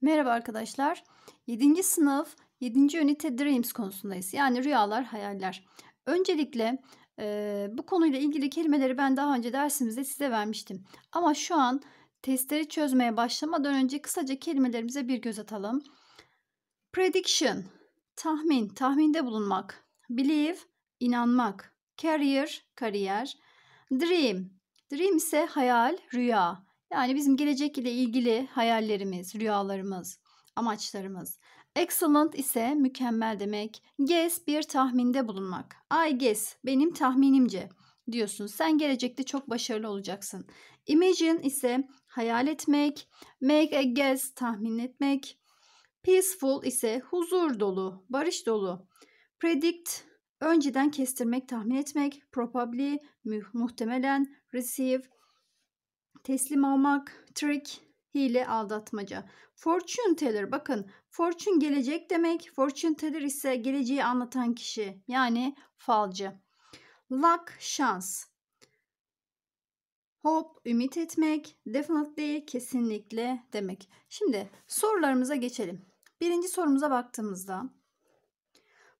Merhaba arkadaşlar. 7. sınıf 7. ünite Dreams konusundayız. Yani rüyalar, hayaller. Öncelikle e, bu konuyla ilgili kelimeleri ben daha önce dersimizde size vermiştim. Ama şu an testleri çözmeye başlamadan önce kısaca kelimelerimize bir göz atalım. Prediction, tahmin, tahminde bulunmak. Believe, inanmak. Career, kariyer. Dream, dream ise hayal, rüya. Yani bizim gelecek ile ilgili hayallerimiz, rüyalarımız, amaçlarımız. Excellent ise mükemmel demek. Guess bir tahminde bulunmak. I guess benim tahminimce diyorsun. Sen gelecekte çok başarılı olacaksın. Imagine ise hayal etmek, make a guess tahmin etmek. Peaceful ise huzur dolu, barış dolu. Predict önceden kestirmek, tahmin etmek. Probably muhtemelen, receive teslim olmak, trick, hile, aldatmaca. Fortune teller bakın fortune gelecek demek. Fortune teller ise geleceği anlatan kişi yani falcı. Luck şans. Hope ümit etmek, definitely kesinlikle demek. Şimdi sorularımıza geçelim. Birinci sorumuza baktığımızda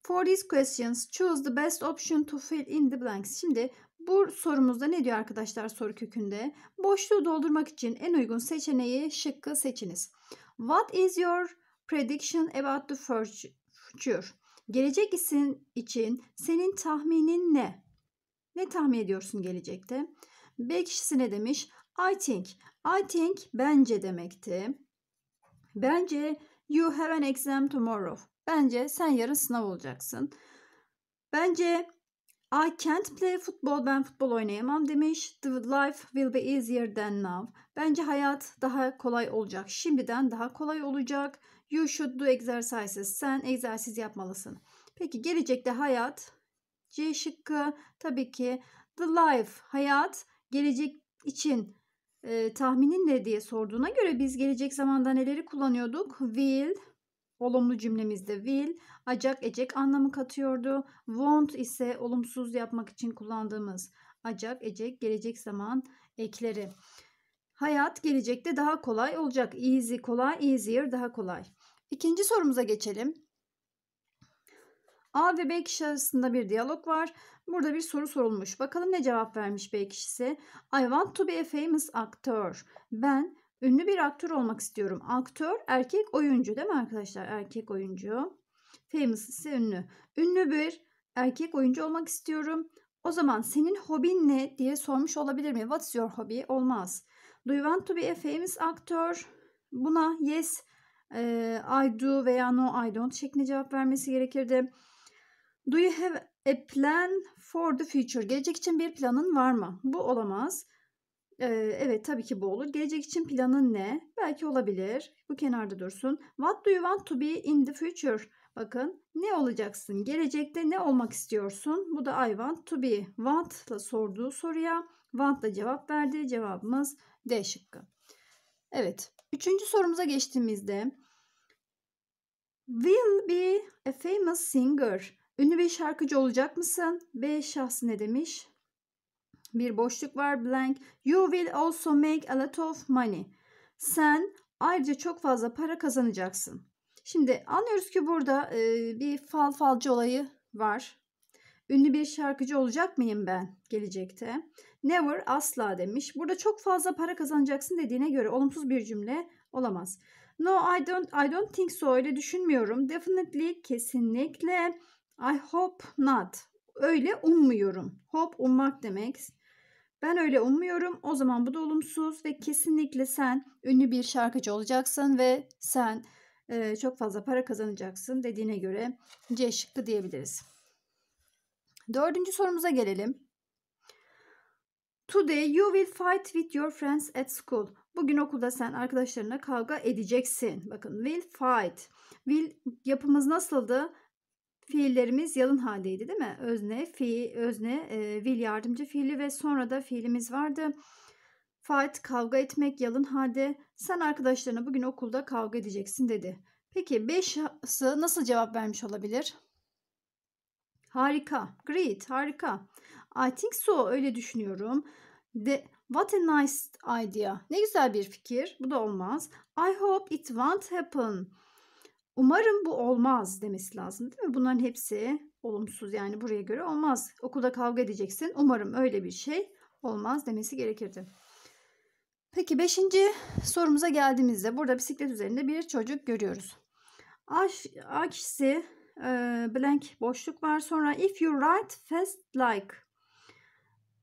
For these questions choose the best option to fill in the blanks. Şimdi bu sorumuzda ne diyor arkadaşlar soru kökünde? Boşluğu doldurmak için en uygun seçeneği şıkkı seçiniz. What is your prediction about the future? Gelecek isim için senin tahminin ne? Ne tahmin ediyorsun gelecekte? B kişisi ne demiş? I think. I think bence demekti. Bence you have an exam tomorrow. Bence sen yarın sınav olacaksın. Bence I can't play football. Ben futbol oynayamam demiş. The life will be easier than now. Bence hayat daha kolay olacak. Şimdiden daha kolay olacak. You should do exercises. Sen egzersiz yapmalısın. Peki gelecekte hayat. C şıkkı tabii ki the life hayat gelecek için e, tahminin ne diye sorduğuna göre biz gelecek zamanda neleri kullanıyorduk? Will, Olumlu cümlemizde will acak ecek anlamı katıyordu. Won't ise olumsuz yapmak için kullandığımız acak ecek gelecek zaman ekleri. Hayat gelecekte daha kolay olacak. Easy kolay, easier daha kolay. İkinci sorumuza geçelim. A ve B kişi arasında bir diyalog var. Burada bir soru sorulmuş. Bakalım ne cevap vermiş B kişisi. I want to be a famous actor. Ben Ünlü bir aktör olmak istiyorum. Aktör erkek oyuncu değil mi arkadaşlar? Erkek oyuncu. Famous ise ünlü. Ünlü bir erkek oyuncu olmak istiyorum. O zaman senin hobin ne diye sormuş olabilir mi? What's your hobby? Olmaz. Do you want to be a famous actor? Buna yes I do veya no I don't şeklinde cevap vermesi gerekirdi. Do you have a plan for the future? Gelecek için bir planın var mı? Bu olamaz. Ee, evet tabii ki bu olur. Gelecek için planın ne? Belki olabilir. Bu kenarda dursun. What do you want to be in the future? Bakın ne olacaksın? Gelecekte ne olmak istiyorsun? Bu da I want to be. Want ile sorduğu soruya want ile cevap verdi. Cevabımız D şıkkı. Evet. Üçüncü sorumuza geçtiğimizde Will be a famous singer. Ünlü bir şarkıcı olacak mısın? B şahsı ne demiş? Bir boşluk var blank. You will also make a lot of money. Sen ayrıca çok fazla para kazanacaksın. Şimdi anlıyoruz ki burada e, bir fal falcı olayı var. Ünlü bir şarkıcı olacak mıyım ben gelecekte? Never asla demiş. Burada çok fazla para kazanacaksın dediğine göre olumsuz bir cümle olamaz. No I don't I don't think so öyle düşünmüyorum. Definitely kesinlikle. I hope not öyle ummuyorum. Hope ummak demek. Ben öyle ummuyorum. O zaman bu da olumsuz ve kesinlikle sen ünlü bir şarkıcı olacaksın ve sen e, çok fazla para kazanacaksın dediğine göre C şıkkı diyebiliriz. Dördüncü sorumuza gelelim. Today you will fight with your friends at school. Bugün okulda sen arkadaşlarına kavga edeceksin. Bakın will fight. Will yapımız nasıldı? Fiillerimiz yalın haldeydi değil mi? Özne, fi, özne, e, vil yardımcı fiili ve sonra da fiilimiz vardı. Fight, kavga etmek yalın halde. Sen arkadaşlarına bugün okulda kavga edeceksin dedi. Peki 5'ı nasıl cevap vermiş olabilir? Harika. Great. Harika. I think so. Öyle düşünüyorum. De, what a nice idea. Ne güzel bir fikir. Bu da olmaz. I hope it won't happen. Umarım bu olmaz demesi lazım değil mi? Bunların hepsi olumsuz yani buraya göre olmaz. Okulda kavga edeceksin. Umarım öyle bir şey olmaz demesi gerekirdi. Peki beşinci sorumuza geldiğimizde burada bisiklet üzerinde bir çocuk görüyoruz. A, A kişisi e, blank boşluk var. Sonra if you ride fast like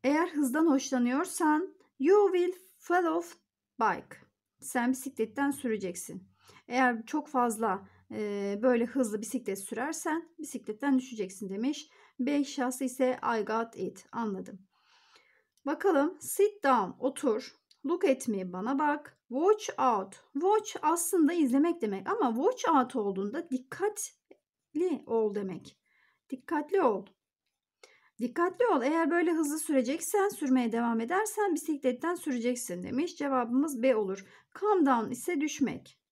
eğer hızdan hoşlanıyorsan you will fall off bike. Sen bisikletten süreceksin. Eğer çok fazla e, böyle hızlı bisiklet sürersen bisikletten düşeceksin demiş. B şahsı ise I got it anladım. Bakalım sit down otur. Look at me bana bak. Watch out. Watch aslında izlemek demek ama watch out olduğunda dikkatli ol demek. Dikkatli ol. Dikkatli ol. Eğer böyle hızlı süreceksen, sürmeye devam edersen bisikletten süreceksin demiş. Cevabımız B olur. Calm down ise düşmek.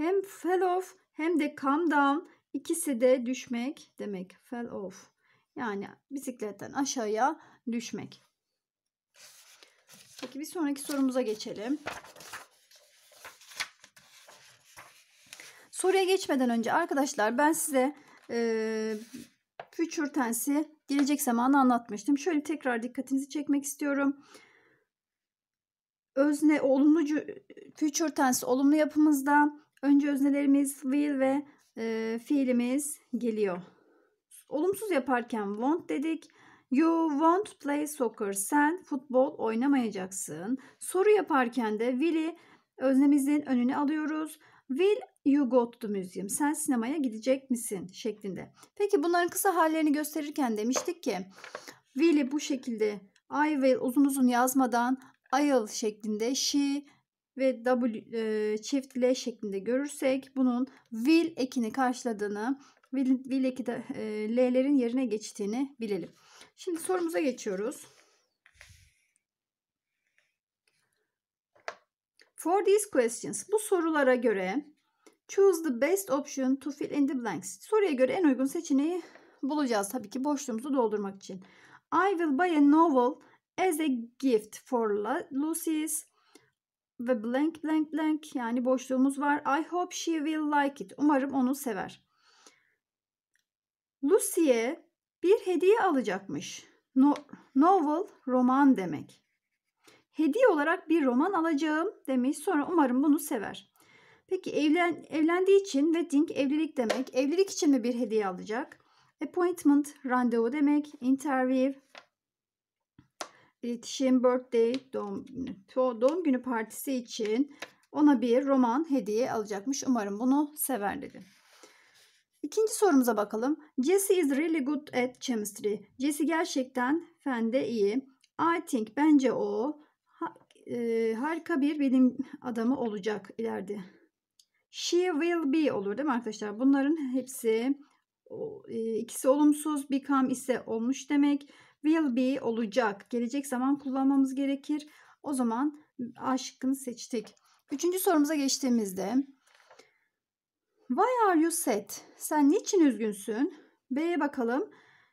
Hem fell off hem de come down ikisi de düşmek demek. Fell off. Yani bisikletten aşağıya düşmek. Peki bir sonraki sorumuza geçelim. Soruya geçmeden önce arkadaşlar ben size e, future tense'i gelecek zamanı anlatmıştım. Şöyle tekrar dikkatinizi çekmek istiyorum. Özne olumlu future tense olumlu yapımızda Önce öznelerimiz will ve e, fiilimiz geliyor. Olumsuz yaparken want dedik. You won't play soccer. Sen futbol oynamayacaksın. Soru yaparken de will'i öznemizin önüne alıyoruz. Will you go to the museum? Sen sinemaya gidecek misin? şeklinde. Peki bunların kısa hallerini gösterirken demiştik ki will'i bu şekilde I will uzun uzun yazmadan I'll şeklinde she ve W e, çift L şeklinde görürsek bunun will ekini karşıladığını, will, will eki de e, L'lerin yerine geçtiğini bilelim. Şimdi sorumuza geçiyoruz. For these questions, bu sorulara göre choose the best option to fill in the blanks. Soruya göre en uygun seçeneği bulacağız tabii ki boşluğumuzu doldurmak için. I will buy a novel as a gift for Lucy's ve blank blank blank yani boşluğumuz var. I hope she will like it. Umarım onu sever. Lucy'ye bir hediye alacakmış. No, novel roman demek. Hediye olarak bir roman alacağım demiş. Sonra umarım bunu sever. Peki evlen, evlendiği için wedding evlilik demek. Evlilik için mi bir hediye alacak? Appointment randevu demek. Interview İletişim Birthday doğum günü, doğum günü partisi için ona bir roman hediye alacakmış. Umarım bunu sever dedim. İkinci sorumuza bakalım. Jesse is really good at chemistry. Jesse gerçekten fende iyi. I think bence o ha, e, harika bir bilim adamı olacak ileride. She will be olur değil mi arkadaşlar? Bunların hepsi o, e, ikisi olumsuz become ise olmuş demek will be olacak. Gelecek zaman kullanmamız gerekir. O zaman A şıkkını seçtik. Üçüncü sorumuza geçtiğimizde Why are you sad? Sen niçin üzgünsün? B'ye bakalım.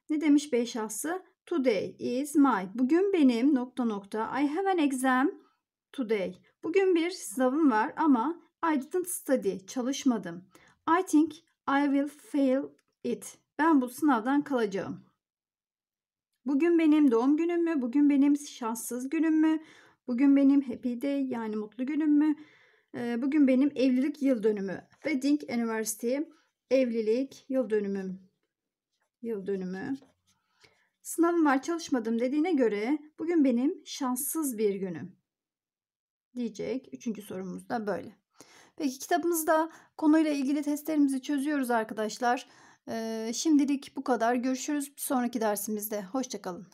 Ne demiş B şahsı? Today is my. Bugün benim nokta nokta. I have an exam today. Bugün bir sınavım var ama I didn't study. Çalışmadım. I think I will fail it. Ben bu sınavdan kalacağım. Bugün benim doğum günüm mü? Bugün benim şanssız günüm mü? Bugün benim happy day yani mutlu günüm mü? Ee, bugün benim evlilik yıl dönümü. Wedding anniversary evlilik yıl dönümüm. Yıl dönümü. Sınavım var çalışmadım dediğine göre bugün benim şanssız bir günüm. Diyecek. Üçüncü sorumuz da böyle. Peki kitabımızda konuyla ilgili testlerimizi çözüyoruz arkadaşlar. Şimdilik bu kadar. Görüşürüz bir sonraki dersimizde. Hoşçakalın.